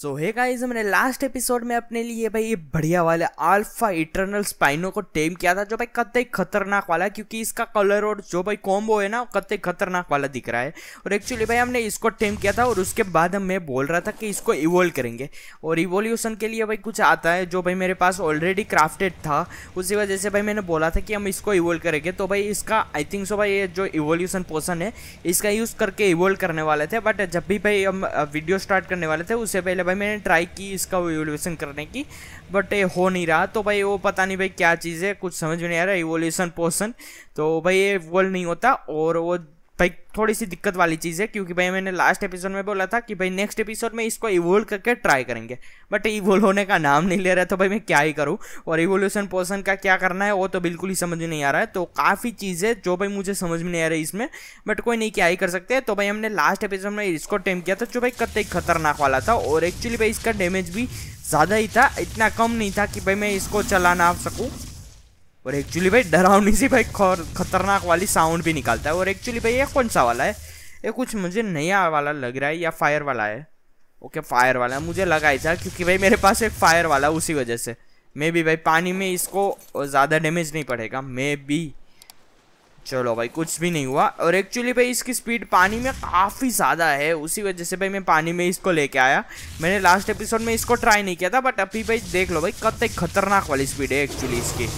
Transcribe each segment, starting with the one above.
सो hey guys मैंने last episode में अपने लिए भाई ये बढ़िया वाले अल्फा इटरनल स्पाइनो को टेम किया था जो भाई कतई खतरनाक वाला क्योंकि इसका कलर और जो भाई कॉम्बो है ना कतई खतरनाक वाला दिख रहा है और एक्चुअली भाई हमने इसको टेम किया था और उसके बाद हम मैं बोल रहा था कि इसको इवोल्व करेंगे और इवोल्यूशन के लिए भाई कुछ आता है जो भाई मेरे पास ऑलरेडी क्राफ्टेड था उसी वजह से भाई मैंने बोला था कि हम इसको इवोल्व करेंगे तो भाई इसका आई थिंक सो भाई ये जो इवोल्यूशन पोर्सन है इसका यूज़ करके इवोल्व करने वाले थे बट जब भी भाई हम वीडियो स्टार्ट करने वाले थे उससे पहले भाई मैंने ट्राई की इसका इवोल्यूशन करने की बट ये हो नहीं रहा तो भाई वो पता नहीं भाई क्या चीज़ है कुछ समझ में नहीं आ रहा इवोल्यूशन पोर्सन तो भाई ये वोल नहीं होता और वो भाई थोड़ी सी दिक्कत वाली चीज़ है क्योंकि भाई मैंने लास्ट एपिसोड में बोला था कि भाई नेक्स्ट एपिसोड में इसको इवोल्व करके ट्राई करेंगे बट इवोल्व होने का नाम नहीं ले रहा तो भाई मैं क्या ही करूँ और इवोल्यूशन पोर्सन का क्या करना है वो तो बिल्कुल ही समझ में नहीं आ रहा है तो काफ़ी चीज़ें जो भाई मुझे समझ में नहीं आ रही इसमें बट कोई नहीं क्या ही कर सकते तो भाई हमने लास्ट एपिसोड में इसको टेम किया था जो भाई कतई खतरनाक वाला था और एक्चुअली भाई इसका डैमेज भी ज़्यादा ही था इतना कम नहीं था कि भाई मैं इसको चला ना सकूँ और एक्चुअली भाई डरावनी सी भाई खतरनाक वाली साउंड भी निकालता है और एक्चुअली भाई ये कौन सा वाला है ये कुछ मुझे नया वाला लग रहा है या फायर वाला है ओके फायर वाला मुझे लगा था क्योंकि भाई मेरे पास एक फायर वाला उसी वजह से मे बी भाई पानी में इसको ज़्यादा डैमेज नहीं पड़ेगा मे बी चलो भाई कुछ भी नहीं हुआ और एक्चुअली भाई इसकी स्पीड पानी में काफ़ी ज़्यादा है उसी वजह से भाई मैं पानी में इसको लेके आया मैंने लास्ट एपिसोड में इसको ट्राई नहीं किया था बट अभी भाई देख लो भाई कत खतरनाक वाली स्पीड है एक्चुअली इसकी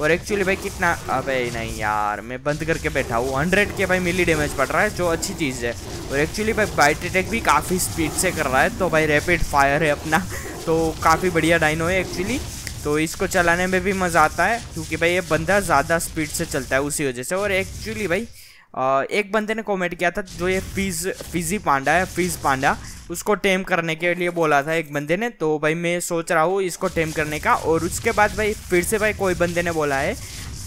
और एक्चुअली भाई कितना अबे नहीं यार मैं बंद करके बैठा हूँ हंड्रेड के भाई मिली डैमेज पड़ रहा है जो अच्छी चीज़ है और एक्चुअली भाई बाइट अटैक भी काफ़ी स्पीड से कर रहा है तो भाई रैपिड फायर है अपना तो काफ़ी बढ़िया डाइनो है एक्चुअली तो इसको चलाने में भी मज़ा आता है क्योंकि भाई ये बंदा ज़्यादा स्पीड से चलता है उसी वजह से और एक्चुअली भाई एक बंदे ने कमेंट किया था जो ये फिज फिजी पांडा है फिज पांडा उसको टेम करने के लिए बोला था एक बंदे ने तो भाई मैं सोच रहा हूँ इसको टेम करने का और उसके बाद भाई फिर से भाई कोई बंदे ने बोला है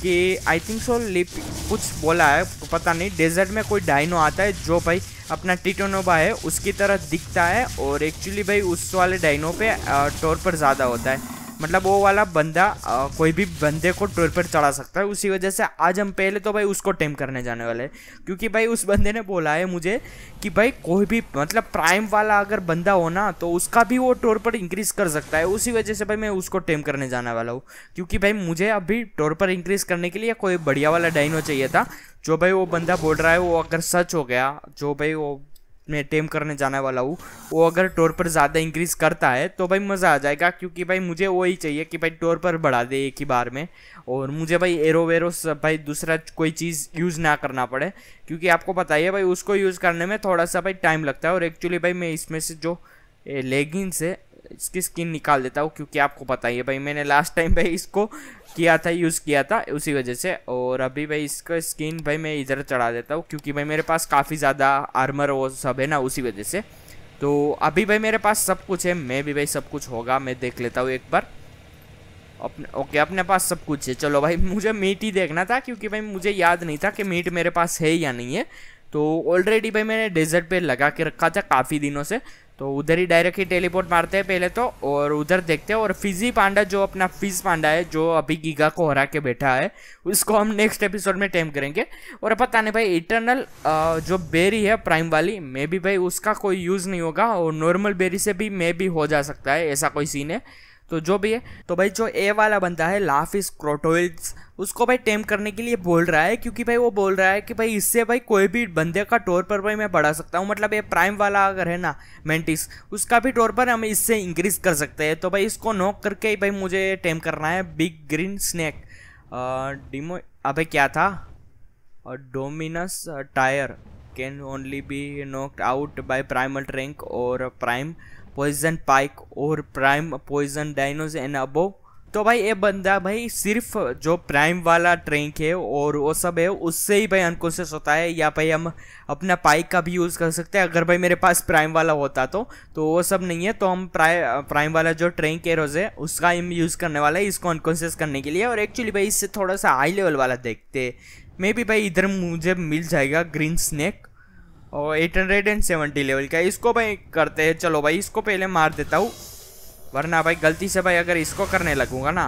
कि आई थिंक सो लिप कुछ बोला है पता नहीं डेजर्ट में कोई डाइनो आता है जो भाई अपना टिटोनोबा है उसकी तरह दिखता है और एक्चुअली भाई उस वाले डाइनो पे टोर पर ज़्यादा होता है मतलब वो वाला बंदा आ, कोई भी बंदे को टोर पर चढ़ा सकता है उसी वजह से आज हम पहले तो भाई उसको टेम करने जाने वाले हैं क्योंकि भाई उस बंदे ने बोला है मुझे कि भाई कोई भी मतलब प्राइम वाला अगर बंदा हो ना तो उसका भी वो टोर पर इंक्रीज़ कर सकता है उसी वजह से भाई मैं उसको टेम करने जाने वाला हूँ क्योंकि भाई मुझे अभी टोर पर इंक्रीज़ करने के लिए कोई बढ़िया वाला डाइनो चाहिए था जो भाई वो बंदा बोल रहा है वो अगर सच हो गया जो भाई वो मैं टेम करने जाने वाला हूँ वो अगर टोर पर ज़्यादा इंक्रीज़ करता है तो भाई मज़ा आ जाएगा क्योंकि भाई मुझे वही चाहिए कि भाई टोर पर बढ़ा दे एक ही बार में और मुझे भाई एरो वेरो भाई दूसरा कोई चीज़ यूज़ ना करना पड़े क्योंकि आपको पता ही है भाई उसको यूज़ करने में थोड़ा सा भाई टाइम लगता है और एक्चुअली भाई मैं इसमें से जो लेगिंग्स है इसकी स्किन निकाल देता हूँ क्योंकि आपको पता ही है भाई मैंने लास्ट टाइम भाई इसको किया था यूज़ किया था उसी वजह से और अभी भाई इसका स्किन भाई मैं इधर चढ़ा देता हूँ क्योंकि भाई मेरे पास काफ़ी ज़्यादा आर्मर वो सब है ना उसी वजह से तो अभी भाई मेरे पास सब कुछ है मैं भी भाई सब कुछ होगा मैं देख लेता हूँ एक बार अपने ओके अपने पास सब कुछ है चलो भाई मुझे मीट ही देखना था क्योंकि भाई मुझे याद नहीं था कि मीट मेरे पास है या नहीं है तो ऑलरेडी भाई मैंने डेजर्ट पे लगा के रखा था काफ़ी दिनों से तो उधर ही डायरेक्ट ही टेलीपोर्ट मारते हैं पहले तो और उधर देखते हैं और फिजी पांडा जो अपना फिज पांडा है जो अभी गीगा को हरा के बैठा है उसको हम नेक्स्ट एपिसोड में टेम करेंगे और पता नहीं भाई इटरनल जो बेरी है प्राइम वाली मे भी भाई उसका कोई यूज़ नहीं होगा और नॉर्मल बेरी से भी मे भी हो जा सकता है ऐसा कोई सीन है तो जो भी है तो भाई जो ए वाला बंदा है लाफिस क्रोटोइल्स उसको भाई टेम करने के लिए बोल रहा है क्योंकि भाई वो बोल रहा है कि भाई इससे भाई कोई भी बंदे का टोर पर भाई मैं बढ़ा सकता हूँ मतलब ये प्राइम वाला अगर है ना मेंटिस उसका भी टोर पर हम इससे इंक्रीज कर सकते हैं तो भाई इसको नॉक करके भाई मुझे टेम करना है बिग ग्रीन स्नैक डिमो अभी क्या था dominus tier can only be knocked out by primal tranq और प्राइम पॉइजन पाइक और प्राइम पॉइजन डाइनोज एंड अबो तो भाई ये बंदा भाई सिर्फ जो प्राइम वाला ट्रैंक है और वो सब है उससे ही भाई अनकॉन्शियस होता है या भाई हम अपना पाइक का भी यूज़ कर सकते हैं अगर भाई मेरे पास प्राइम वाला होता तो तो वो सब नहीं है तो हम प्राइ प्राइम वाला जो ट्रैंक है रोज़ है उसका हम यूज़ करने वाला है इसको अनकॉन्शियस करने के लिए और एक्चुअली भाई इससे थोड़ा सा हाई लेवल वाला देखते मे बी भाई इधर मुझे मिल जाएगा ग्रीन स्नैक और eight hundred and seventy level का इसको भाई करते हैं चलो भाई इसको पहले मार देता हूँ वरना भाई गलती से भाई अगर इसको करने लगूंगा ना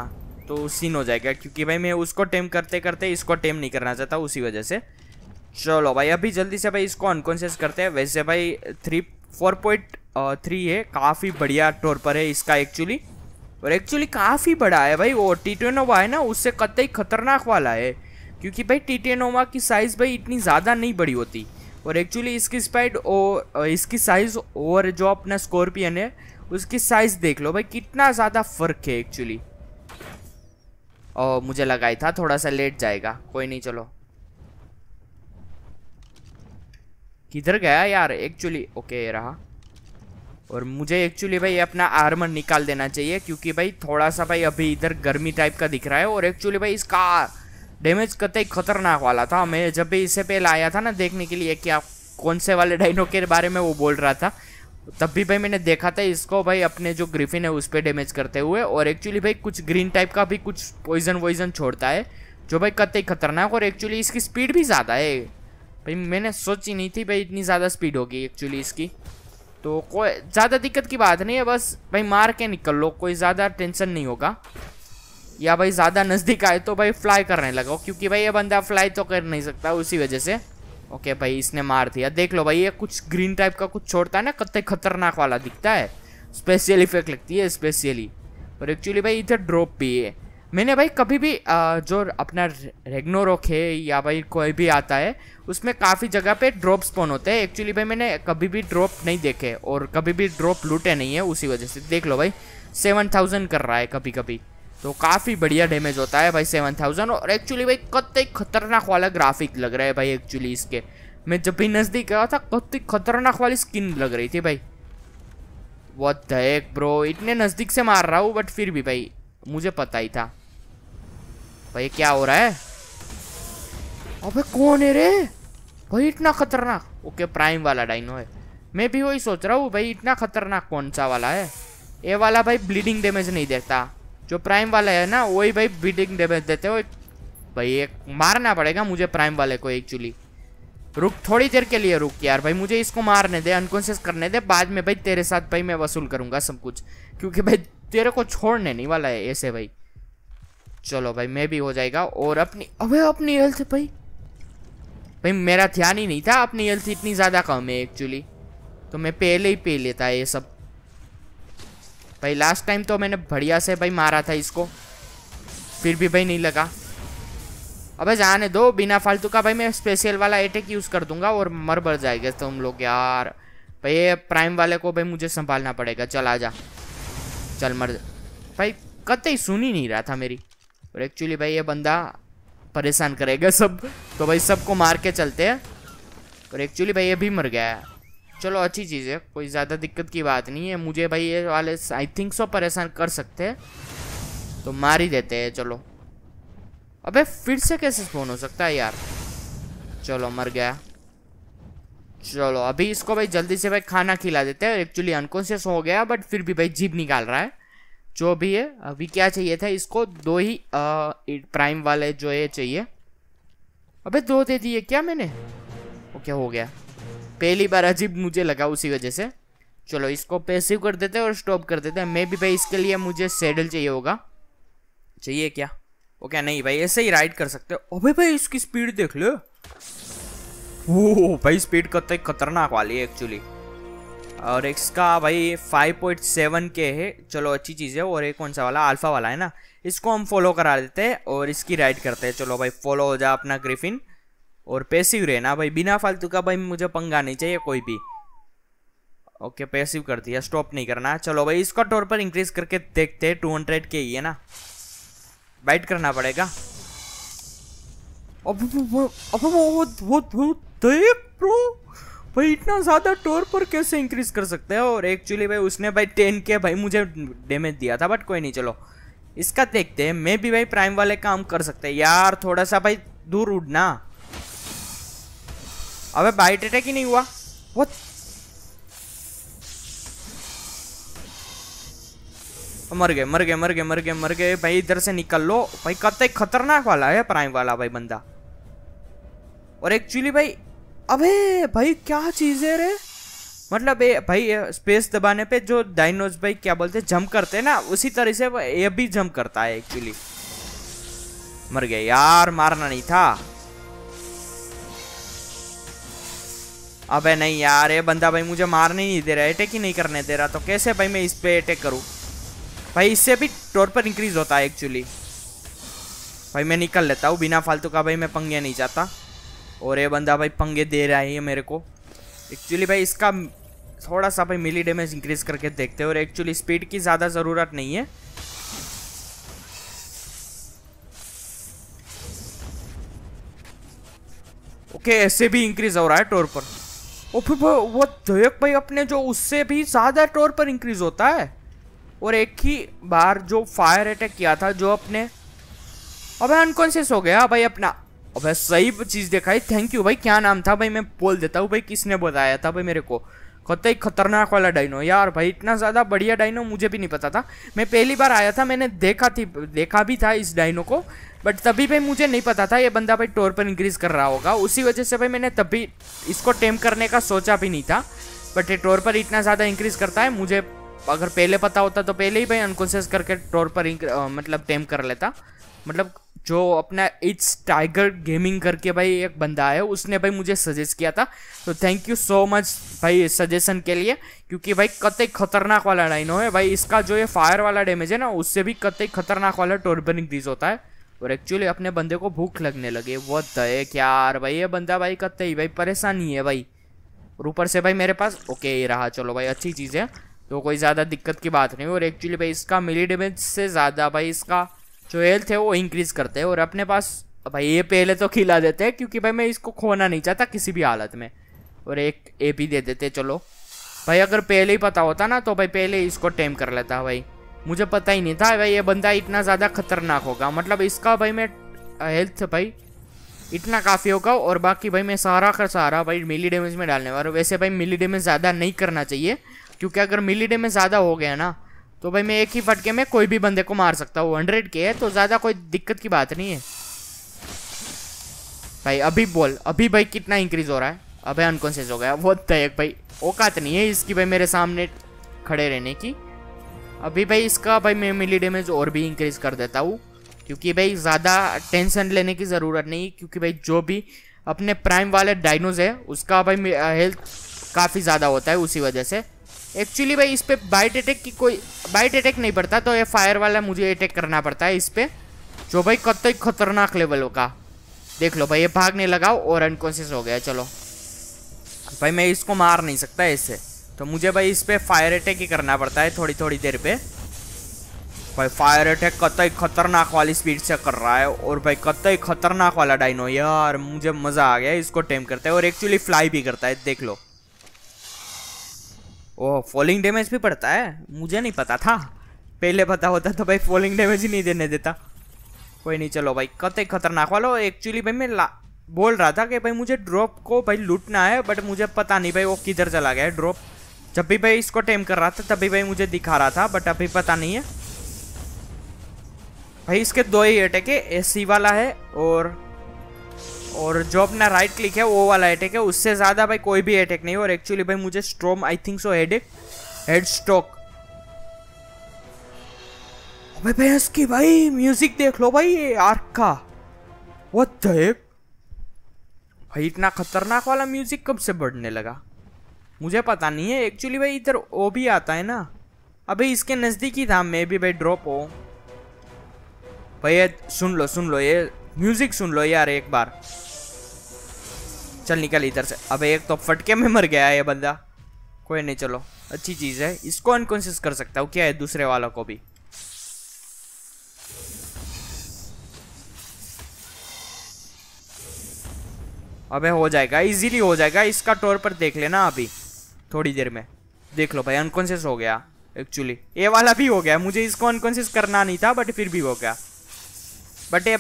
तो सीन हो जाएगा क्योंकि भाई मैं उसको टेम करते करते इसको टेम नहीं करना चाहता उसी वजह से चलो भाई अभी जल्दी से भाई इसको अनकॉन्शियस करते हैं वैसे भाई थ्री फोर पॉइंट थ्री है काफ़ी बढ़िया टोर पर है इसका एक्चुअली और एक्चुअली काफ़ी बड़ा है भाई वो टी टेनोवा है ना उससे कतई खतरनाक वाला है क्योंकि भाई टी टेनोवा की साइज़ भाई इतनी ज़्यादा नहीं बड़ी होती और एक्चुअली इसकी स्पाइड और इसकी साइज़ और जो अपना स्कॉर्पियन है उसकी साइज़ देख लो भाई कितना ज़्यादा फ़र्क है एक्चुअली और मुझे लगा ही था थोड़ा सा लेट जाएगा कोई नहीं चलो किधर गया यार एक्चुअली ओके रहा और मुझे एक्चुअली भाई अपना आर्मर निकाल देना चाहिए क्योंकि भाई थोड़ा सा भाई अभी इधर गर्मी टाइप का दिख रहा है और एक्चुअली भाई इसका डैमेज कतई खतरनाक वाला था मैं जब भी इससे पहले आया था ना देखने के लिए कि आप कौन से वाले डाइनो के बारे में वो बोल रहा था तब भी भाई मैंने देखा था इसको भाई अपने जो ग्रिफिन है उस पर डैमेज करते हुए और एक्चुअली भाई कुछ ग्रीन टाइप का भी कुछ पॉइजन वॉइजन छोड़ता है जो भाई कतई खतरनाक और एक्चुअली इसकी स्पीड भी ज़्यादा है भाई मैंने सोची नहीं थी भाई इतनी ज़्यादा स्पीड होगी एक्चुअली इसकी तो कोई ज़्यादा दिक्कत की बात नहीं है बस भाई मार के निकल लो कोई ज़्यादा टेंशन नहीं होगा या भाई ज़्यादा नज़दीक आए तो भाई फ्लाई करने लगा क्योंकि भाई ये बंदा फ्लाई तो कर नहीं सकता उसी वजह से ओके भाई इसने मार दिया देख लो भाई ये कुछ ग्रीन टाइप का कुछ छोड़ता है ना कत्ते खतरनाक वाला दिखता है स्पेशल इफेक्ट लगती है स्पेशली और एक्चुअली भाई इधर ड्रॉप भी है मैंने भाई कभी भी आ, जो अपना रेगनोरोक है या भाई कोई भी आता है उसमें काफ़ी जगह पे ड्रॉप स्पोन होते हैं एक्चुअली भाई मैंने कभी भी ड्रॉप नहीं देखे और कभी भी ड्रॉप लूटे नहीं है उसी वजह से देख लो भाई सेवन थाउजेंड कर रहा है कभी कभी तो काफ़ी बढ़िया डैमेज होता है भाई सेवन थाउजेंड और एक्चुअली भाई कत्ते खतरनाक वाला ग्राफिक लग रहा है भाई एक्चुअली इसके मैं जब भी नज़दीक गया था कत्ते खतरनाक वाली स्किन लग रही थी भाई बहुत दैक ब्रो इतने नज़दीक से मार रहा हूँ बट फिर भी भाई मुझे पता ही था भाई क्या हो रहा है अबे कौन है रे भाई इतना खतरनाक ओके प्राइम वाला डाइनो है मैं भी वही सोच रहा हूँ भाई इतना खतरनाक कौन सा वाला है ये वाला भाई ब्लीडिंग डैमेज नहीं देता जो प्राइम वाला है ना वही भाई बीटिंग डेमेज देते हो भाई एक मारना पड़ेगा मुझे प्राइम वाले को एक्चुअली रुक थोड़ी देर के लिए रुक यार भाई मुझे इसको मारने दे अनकॉन्शियस करने दे बाद में भाई तेरे साथ भाई मैं वसूल करूंगा सब कुछ क्योंकि भाई तेरे को छोड़ने नहीं वाला है ऐसे भाई चलो भाई मैं भी हो जाएगा और अपनी अबे अपनी हेल्थ भाई भाई मेरा ध्यान ही नहीं था अपनी हेल्थ इतनी ज़्यादा कम है एक्चुअली तो मैं पहले ही पी लेता ये सब भाई लास्ट टाइम तो मैंने बढ़िया से भाई मारा था इसको फिर भी भाई नहीं लगा अबे जाने दो बिना फालतू का भाई मैं स्पेशल वाला एटेक यूज़ कर दूंगा और मर भर जाएगा तुम तो लोग यार भाई ये प्राइम वाले को भाई मुझे संभालना पड़ेगा चल आ जा चल मर भाई कतई सुन ही नहीं रहा था मेरी और एक्चुअली भाई ये बंदा परेशान करेगा सब तो भाई सबको मार के चलते हैं और एक्चुअली भाई ये भी मर गया है चलो अच्छी चीज़ है कोई ज़्यादा दिक्कत की बात नहीं है मुझे भाई ये वाले आई थिंक सो परेशान कर सकते हैं तो मार ही देते हैं चलो अबे फिर से कैसे फोन हो सकता है यार चलो मर गया चलो अभी इसको भाई जल्दी से भाई खाना खिला देते हैं एक्चुअली अनकॉन्शियस हो गया बट फिर भी भाई जीप निकाल रहा है जो भी है अभी क्या चाहिए था इसको दो ही आ, प्राइम वाले जो है चाहिए अबे दो दे दिए क्या मैंने ओके हो गया पहली बार अजीब मुझे लगा उसी वजह से चलो इसको पैसिव कर देते हैं और स्टॉप कर देते हैं मे भी भाई इसके लिए मुझे सेडल चाहिए होगा चाहिए क्या ओके नहीं भाई ऐसे ही राइड कर सकते हो अभी भाई इसकी स्पीड देख लो वो भाई स्पीड कत खतरनाक वाली है एक्चुअली और इसका भाई 5.7 के है चलो अच्छी चीज़ है और एक कौन सा वाला अल्फा वाला है ना इसको हम फॉलो करा देते हैं और इसकी राइड करते हैं चलो भाई फॉलो हो जाए अपना ग्रिफिन और पैसिव रहना भाई बिना फालतू का भाई मुझे पंगा नहीं चाहिए कोई भी ओके पैसिव कर दिया स्टॉप नहीं करना चलो भाई इसका टोर पर इंक्रीज करके देखते हैं टू हंड्रेड के ही है ना बाइट करना पड़ेगा अब अब वो वो वो देख ब्रो भाई इतना ज़्यादा टोर पर कैसे इंक्रीज कर सकते हैं और एक्चुअली भाई उसने भाई टेन के भाई मुझे डैमेज दिया था बट कोई नहीं चलो इसका देखते हैं मैं भी भाई प्राइम वाले काम कर सकते हैं यार थोड़ा सा भाई दूर उड़ना अबे बाइट अटैक ही नहीं हुआ वो मर गए मर गए मर गए मर गए मर गए भाई इधर से निकल लो भाई कतई खतरनाक वाला है प्राइम वाला भाई बंदा और एक्चुअली भाई अबे भाई क्या चीज़ है रे मतलब ये भाई स्पेस दबाने पे जो डाइनोज भाई क्या बोलते हैं जंप करते हैं ना उसी तरह से ये भी जंप करता है एक्चुअली मर गया यार मारना नहीं था अबे नहीं यार ये बंदा भाई मुझे मारने नहीं दे रहा है अटैक ही नहीं करने दे रहा तो कैसे भाई मैं इस पर अटैक करूँ भाई इससे भी टोर पर इंक्रीज होता है एक्चुअली भाई मैं निकल लेता हूँ बिना फालतू का भाई मैं पंगे नहीं जाता और ये बंदा भाई पंगे दे रहा है ये मेरे को एक्चुअली भाई इसका थोड़ा सा भाई मिली डैमेज इंक्रीज करके देखते हैं और एक्चुअली स्पीड की ज़्यादा ज़रूरत नहीं है ओके ऐसे भी इंक्रीज हो रहा है टोर पर और फिर वो जयक भाई अपने जो उससे भी ज़्यादा टोर पर इंक्रीज होता है और एक ही बार जो फायर अटैक किया था जो अपने अबे अनकॉन्शियस हो गया भाई अपना अबे सही चीज़ दिखाई थैंक यू भाई क्या नाम था भाई मैं बोल देता हूँ भाई किसने बताया था भाई मेरे को कहते ही खतरनाक वाला डाइनो यार भाई इतना ज़्यादा बढ़िया डाइनो मुझे भी नहीं पता था मैं पहली बार आया था मैंने देखा थी देखा भी था इस डाइनो को बट तभी भाई मुझे नहीं पता था ये बंदा भाई टोर पर इंक्रीज़ कर रहा होगा उसी वजह से भाई मैंने तभी इसको टेम करने का सोचा भी नहीं था बट ये टोर पर इतना ज़्यादा इंक्रीज़ करता है मुझे अगर पहले पता होता तो पहले ही भाई अनकॉन्शियस करके टोर पर मतलब टेम कर लेता मतलब जो अपना इट्स टाइगर गेमिंग करके भाई एक बंदा है उसने भाई मुझे सजेस्ट किया था तो थैंक यू सो मच भाई सजेशन के लिए क्योंकि भाई कतई खतरनाक वाला डाइनो है भाई इसका जो ये फायर वाला डैमेज है ना उससे भी कतई खतरनाक वाला टोर्बनिक डीज होता है और एक्चुअली अपने बंदे को भूख लगने लगे वो दयक यार भाई ये बंदा भाई कतई भाई परेशानी है भाई और ऊपर से भाई मेरे पास ओके ये रहा चलो भाई अच्छी चीज़ है तो कोई ज़्यादा दिक्कत की बात नहीं और एक्चुअली भाई इसका मिली डैमेज से ज़्यादा भाई इसका जो हेल्थ है वो इंक्रीज़ करते हैं और अपने पास भाई ये पहले तो खिला देते हैं क्योंकि भाई मैं इसको खोना नहीं चाहता किसी भी हालत में और एक ए पी दे देते चलो भाई अगर पहले ही पता होता ना तो भाई पहले इसको टेम कर लेता भाई मुझे पता ही नहीं था भाई ये बंदा इतना ज़्यादा खतरनाक होगा मतलब इसका भाई मैं हेल्थ भाई इतना काफ़ी होगा और बाकी भाई मैं सारा का सारा भाई मिली डेमेज में डालने वाला वैसे भाई मिली डेमेज ज़्यादा नहीं करना चाहिए क्योंकि अगर मिली डेमेज ज़्यादा हो गया ना तो भाई मैं एक ही फटके में कोई भी बंदे को मार सकता हूँ हंड्रेड के है तो ज़्यादा कोई दिक्कत की बात नहीं है भाई अभी बोल अभी भाई कितना इंक्रीज हो रहा है अबे अनकॉन्शियस हो गया वो तयक भाई औकात नहीं है इसकी भाई मेरे सामने खड़े रहने की अभी भाई इसका भाई मैं मिली डैमेज और भी इंक्रीज कर देता हूँ क्योंकि भाई ज़्यादा टेंशन लेने की ज़रूरत नहीं क्योंकि भाई जो भी अपने प्राइम वाले डाइनोज है उसका भाई हेल्थ काफ़ी ज़्यादा होता है उसी वजह से एक्चुअली भाई इस पर बाइट अटैक की कोई बाइट अटैक नहीं पड़ता तो ये फायर वाला मुझे अटैक करना पड़ता है इस पर जो भाई कत खतरनाक लेवल का देख लो भाई ये भागने लगाओ और अनकॉन्शियस हो गया चलो भाई मैं इसको मार नहीं सकता इससे तो मुझे भाई इस पर फायर अटैक ही करना पड़ता है थोड़ी थोड़ी देर पे भाई फायर अटैक कत खतरनाक वाली स्पीड से कर रहा है और भाई कत खतरनाक वाला डाइनो यार मुझे मज़ा आ गया इसको टेम करता है और एक्चुअली फ्लाई भी करता है देख लो ओ फॉलिंग डैमेज भी पड़ता है मुझे नहीं पता था पहले पता होता तो भाई फॉलिंग डैमेज ही नहीं देने देता कोई नहीं चलो भाई कत खतरनाक वालो एक्चुअली भाई मैं ला बोल रहा था कि भाई मुझे ड्रॉप को भाई लूटना है बट मुझे पता नहीं भाई वो किधर चला गया है ड्रॉप जब भी भाई इसको टेम कर रहा था तभी भाई मुझे दिखा रहा था बट अभी पता नहीं है भाई इसके दो ही अटैक है एसी वाला है और और जो अपना राइट क्लिक है वो वाला अटैक है उससे ज़्यादा भाई कोई भी अटैक नहीं और एक्चुअली भाई मुझे storm I think so head head stroke भाई भाई इसकी भाई म्यूजिक देख लो भाई ये आर्क का व्हाट द भाई इतना खतरनाक वाला म्यूजिक कब से बढ़ने लगा मुझे पता नहीं है एक्चुअली भाई इधर ओ भी आता है ना अभी इसके नज़दीक ही था मैं भी भाई ड्रॉप हो भाई सुन लो सुन लो ये म्यूजिक सुन लो यार एक बार चल निकल इधर से अबे एक तो फटके में मर गया ये बंदा कोई नहीं चलो अच्छी चीज़ है इसको अनकॉन्शियस कर सकता हूँ क्या है दूसरे वाला को भी अबे हो जाएगा इजीली हो जाएगा इसका टोर पर देख लेना अभी थोड़ी देर में देख लो भाई अनकॉन्शियस हो गया एक्चुअली ये वाला भी हो गया मुझे इसको अनकॉन्शियस करना नहीं था बट फिर भी हो गया बट ये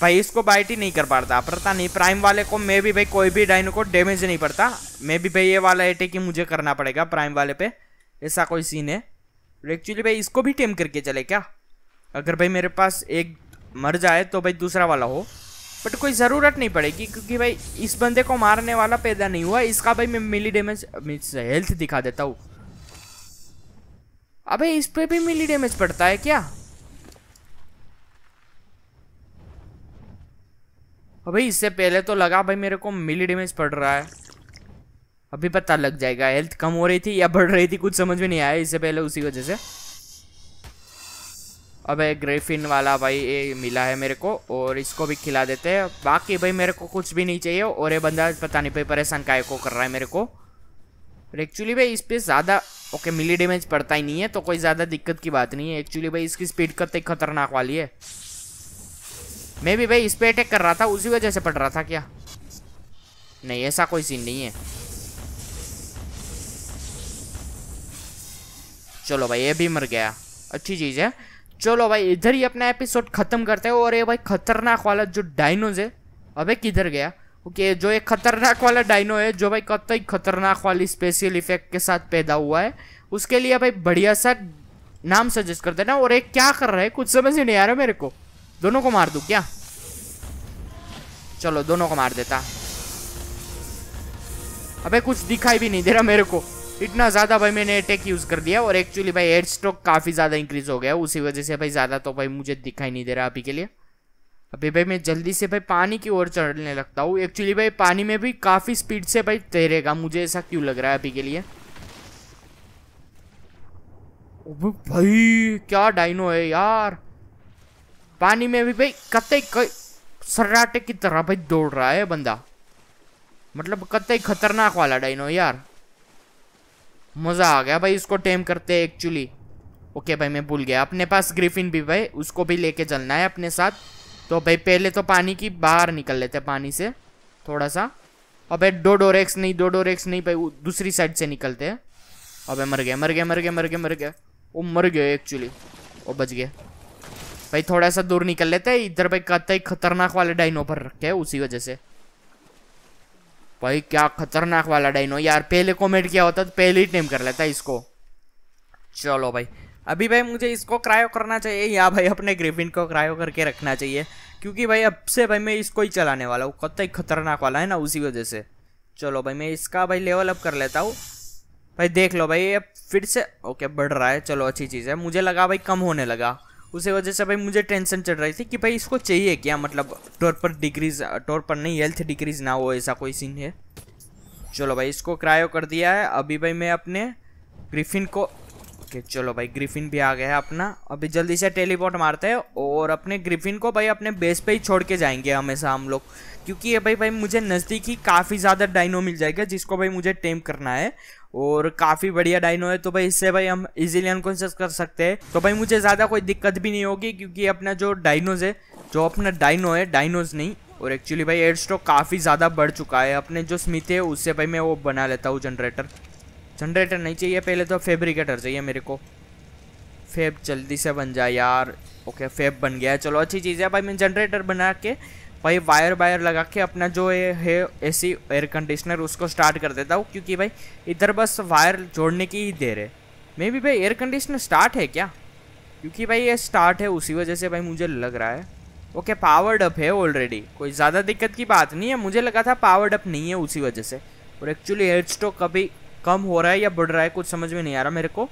भाई इसको बाइट ही नहीं कर पाता पता नहीं प्राइम वाले को मे भी भाई कोई भी डाइनो को डैमेज नहीं पड़ता मे भी भाई ये वाला एटे की मुझे करना पड़ेगा प्राइम वाले पे ऐसा कोई सीन है एक्चुअली भाई इसको भी टेम करके चले क्या अगर भाई मेरे पास एक मर जाए तो भाई दूसरा वाला हो बट कोई ज़रूरत नहीं पड़ेगी क्योंकि भाई इस बंदे को मारने वाला पैदा नहीं हुआ इसका भाई मैं मिली डैमेज हेल्थ दिखा देता हूँ अबे इस पर भी मिली डैमेज पड़ता है क्या और भाई इससे पहले तो लगा भाई मेरे को मिली डैमेज पड़ रहा है अभी पता लग जाएगा हेल्थ कम हो रही थी या बढ़ रही थी कुछ समझ में नहीं आया इससे पहले उसी वजह से अब ग्रेफिन वाला भाई ये मिला है मेरे को और इसको भी खिला देते हैं बाकी भाई मेरे को कुछ भी नहीं चाहिए और ये बंदा पता नहीं भाई परेशान काय को कर रहा है मेरे को और एक्चुअली भाई इस पर ज़्यादा ओके मिली डैमेज पड़ता ही नहीं है तो कोई ज़्यादा दिक्कत की बात नहीं है एक्चुअली भाई इसकी स्पीड कत खतरनाक वाली है मैं भी भाई इस पर अटैक कर रहा था उसी वजह से पड़ रहा था क्या नहीं ऐसा कोई सीन नहीं है चलो भाई ये भी मर गया अच्छी चीज़ है चलो भाई इधर ही अपना एपिसोड ख़त्म करते हैं और ये भाई खतरनाक वाला जो डाइनोज है अबे किधर गया ओके जो एक खतरनाक वाला डाइनो है जो भाई कतई खतरनाक वाली स्पेशल इफेक्ट के साथ पैदा हुआ है उसके लिए भाई बढ़िया सा नाम सजेस्ट कर देना और ये क्या कर रहा है कुछ समझ ही नहीं आ रहा मेरे को दोनों को मार दू क्या चलो दोनों को मार देता अबे कुछ दिखाई भी नहीं दे रहा मेरे को इतना ज़्यादा भाई मैंने अटैक यूज़ कर दिया और एक्चुअली भाई एयर स्ट्रोक काफ़ी ज़्यादा इंक्रीज हो गया उसी वजह से भाई ज़्यादा तो भाई मुझे दिखाई नहीं दे रहा अभी के लिए अभी भाई मैं जल्दी से भाई पानी की ओर चढ़ने लगता हूँ एक्चुअली भाई पानी में भी काफ़ी स्पीड से भाई तैरेगा मुझे ऐसा क्यों लग रहा है अभी के लिए भाई क्या डाइनो है यार पानी में भी भाई कतई सर्राटे की तरह भाई दौड़ रहा है बंदा मतलब कतई खतरनाक वाला डाइनो यार मज़ा आ गया भाई इसको टेम करते एक्चुअली ओके भाई मैं भूल गया अपने पास ग्रिफिन भी भाई उसको भी लेके चलना है अपने साथ तो भाई पहले तो पानी की बाहर निकल लेते पानी से थोड़ा सा अबे डोडोरेक्स नहीं रेक्स नहीं भाई दूसरी साइड से निकलते हैं अबे मर गए मर गया मर गया मर गया मर गया वो मर गया एक्चुअली वो बच गया भाई थोड़ा सा दूर निकल लेते हैं इधर भाई कहते हैं खतरनाक वाले डाइनो पर रखे है उसी वजह से भाई क्या खतरनाक वाला डाइनो यार पहले कमेंट किया होता तो पहले ही टेम कर लेता इसको चलो भाई अभी भाई मुझे इसको क्रायो करना चाहिए या भाई अपने ग्रेविन को क्रायो करके रखना चाहिए क्योंकि भाई अब से भाई मैं इसको ही चलाने वाला हूँ कत खतरनाक वाला है ना उसी वजह से चलो भाई मैं इसका भाई लेवल अप कर लेता हूँ भाई देख लो भाई ये फिर से ओके बढ़ रहा है चलो अच्छी चीज़ है मुझे लगा भाई कम होने लगा उसी वजह से भाई मुझे टेंशन चढ़ रही थी कि भाई इसको चाहिए क्या मतलब टोर पर डिग्रीज टोर पर नहीं हेल्थ डिग्रीज ना हो ऐसा कोई सीन है चलो भाई इसको क्रायो कर दिया है अभी भाई मैं अपने ग्रिफिन को ओके चलो भाई ग्रिफिन भी आ गया है अपना अभी जल्दी से टेलीपोर्ट मारते हैं और अपने ग्रिफिन को भाई अपने बेस पे ही छोड़ के जाएंगे हमेशा हम लोग क्योंकि ये भाई भाई मुझे नज़दीक ही काफ़ी ज़्यादा डाइनो मिल जाएगा जिसको भाई मुझे टेम करना है और काफ़ी बढ़िया डाइनो है तो भाई इससे भाई हम इजीली अनकॉन्शियस कर सकते हैं तो भाई मुझे ज़्यादा कोई दिक्कत भी नहीं होगी क्योंकि अपना जो डाइनोज है जो अपना डाइनो है डाइनोज नहीं और एक्चुअली भाई एयर स्ट्रोक काफ़ी ज़्यादा बढ़ चुका है अपने जो स्मिथ है उससे भाई मैं वो बना लेता हूँ जनरेटर जनरेटर नहीं चाहिए पहले तो फेब्रिकेटर चाहिए मेरे को फेब जल्दी से बन जाए यार ओके फेब बन गया चलो अच्छी चीज़ है भाई मैं जनरेटर बना के भाई वायर वायर लगा के अपना जो ये है सी एयर कंडीशनर उसको स्टार्ट कर देता हूँ क्योंकि भाई इधर बस वायर जोड़ने की ही देर है मे भी भाई एयर कंडीशनर स्टार्ट है क्या क्योंकि भाई ये स्टार्ट है उसी वजह से भाई मुझे लग रहा है ओके पावर्ड अप है ऑलरेडी कोई ज़्यादा दिक्कत की बात नहीं है मुझे लगा था पावर्ड अप नहीं है उसी वजह से और एक्चुअली एयर स्टोक कभी कम हो रहा है या बढ़ रहा है कुछ समझ में नहीं आ रहा मेरे को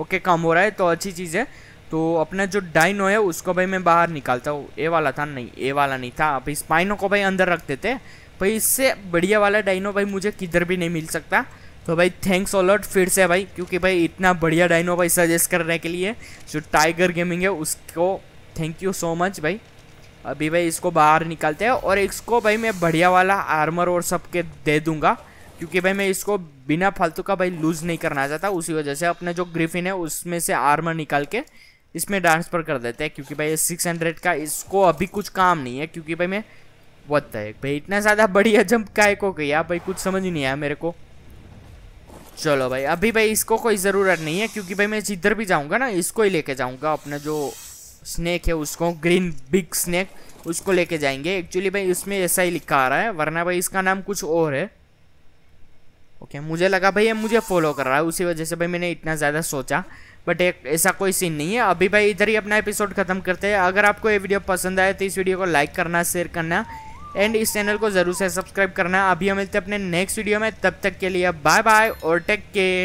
ओके कम हो रहा है तो अच्छी चीज़ है तो अपना जो डाइनो है उसको भाई मैं बाहर निकालता हूँ ए वाला था नहीं ए वाला नहीं था अभी स्पाइनो को भाई अंदर रख देते भाई इससे बढ़िया वाला डाइनो भाई मुझे किधर भी नहीं मिल सकता तो भाई थैंक्स ऑलर्ट फिर से भाई क्योंकि भाई इतना बढ़िया डाइनो भाई सजेस्ट करने के लिए जो टाइगर गेमिंग है उसको थैंक यू सो मच भाई अभी भाई इसको बाहर निकालते हैं और इसको भाई मैं बढ़िया वाला आर्मर और सब के दे दूंगा क्योंकि भाई मैं इसको बिना फालतू का भाई लूज़ नहीं करना चाहता उसी वजह से अपने जो ग्रिफिन है उसमें से आर्मर निकाल के इसमें ट्रांसफ़र कर देते हैं क्योंकि भाई सिक्स हंड्रेड का इसको अभी कुछ काम नहीं है क्योंकि भाई मैं वत है भाई इतना ज़्यादा बढ़िया जंप का एक हो गया भाई कुछ समझ नहीं आया मेरे को चलो भाई अभी भाई इसको कोई ज़रूरत नहीं है क्योंकि भाई मैं जिधर भी जाऊँगा ना इसको ही लेके जाऊँगा अपना जो स्नैक है उसको ग्रीन बिग स्नैक उसको लेके जाएंगे एक्चुअली भाई इसमें ऐसा ही लिखा आ रहा है वरना भाई इसका नाम कुछ और है ओके मुझे लगा भाई ये मुझे फॉलो कर रहा है उसी वजह से भाई मैंने इतना ज़्यादा सोचा बट एक ऐसा कोई सीन नहीं है अभी भाई इधर ही अपना एपिसोड ख़त्म करते हैं अगर आपको ये वीडियो पसंद आए तो इस वीडियो को लाइक करना शेयर करना एंड इस चैनल को ज़रूर से सब्सक्राइब करना अभी हम मिलते हैं अपने नेक्स्ट वीडियो में तब तक के लिए बाय बाय और टेक केयर